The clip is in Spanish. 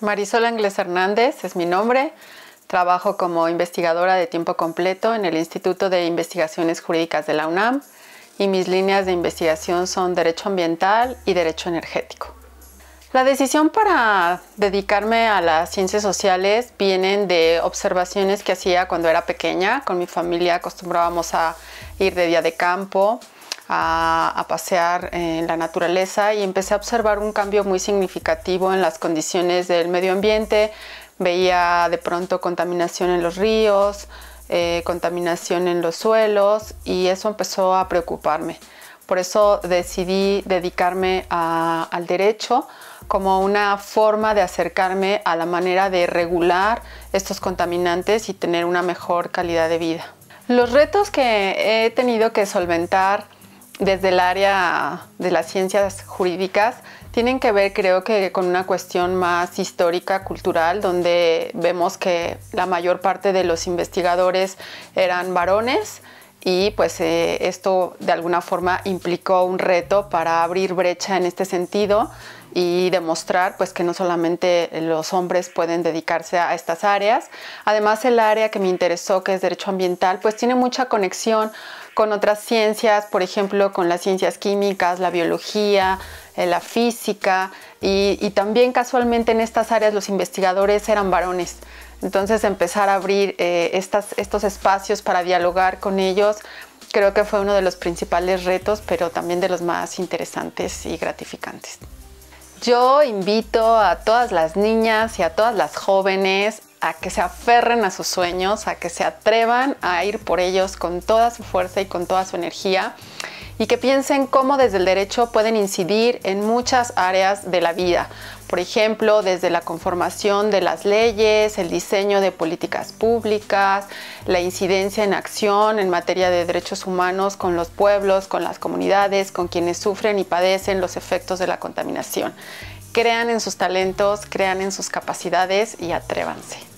Marisol Anglés Hernández es mi nombre. Trabajo como investigadora de tiempo completo en el Instituto de Investigaciones Jurídicas de la UNAM y mis líneas de investigación son Derecho Ambiental y Derecho Energético. La decisión para dedicarme a las ciencias sociales vienen de observaciones que hacía cuando era pequeña. Con mi familia acostumbrábamos a ir de día de campo, a, pasear en la naturaleza y empecé a observar un cambio muy significativo en las condiciones del medio ambiente. Veía de pronto contaminación en los ríos, eh, contaminación en los suelos y eso empezó a preocuparme. Por eso decidí dedicarme al derecho como una forma de acercarme a la manera de regular estos contaminantes y tener una mejor calidad de vida. Los retos que he tenido que solventar desde el área de las ciencias jurídicas tienen que ver creo que con una cuestión más histórica, cultural, donde vemos que la mayor parte de los investigadores eran varones, y pues eh, esto de alguna forma implicó un reto para abrir brecha en este sentido y demostrar pues que no solamente los hombres pueden dedicarse a estas áreas. Además el área que me interesó que es derecho ambiental pues tiene mucha conexión con otras ciencias, por ejemplo con las ciencias químicas, la biología, eh, la física y también casualmente en estas áreas los investigadores eran varones. Entonces empezar a abrir eh, estos espacios para dialogar con ellos creo que fue uno de los principales retos, pero también de los más interesantes y gratificantes. Yo invito a todas las niñas y a todas las jóvenes a que se aferren a sus sueños, a que se atrevan a ir por ellos con toda su fuerza y con toda su energía y que piensen cómo desde el derecho pueden incidir en muchas áreas de la vida, por ejemplo, desde la conformación de las leyes, el diseño de políticas públicas, la incidencia en acción en materia de derechos humanos con los pueblos, con las comunidades, con quienes sufren y padecen los efectos de la contaminación. Crean en sus talentos, crean en sus capacidades y atrévanse.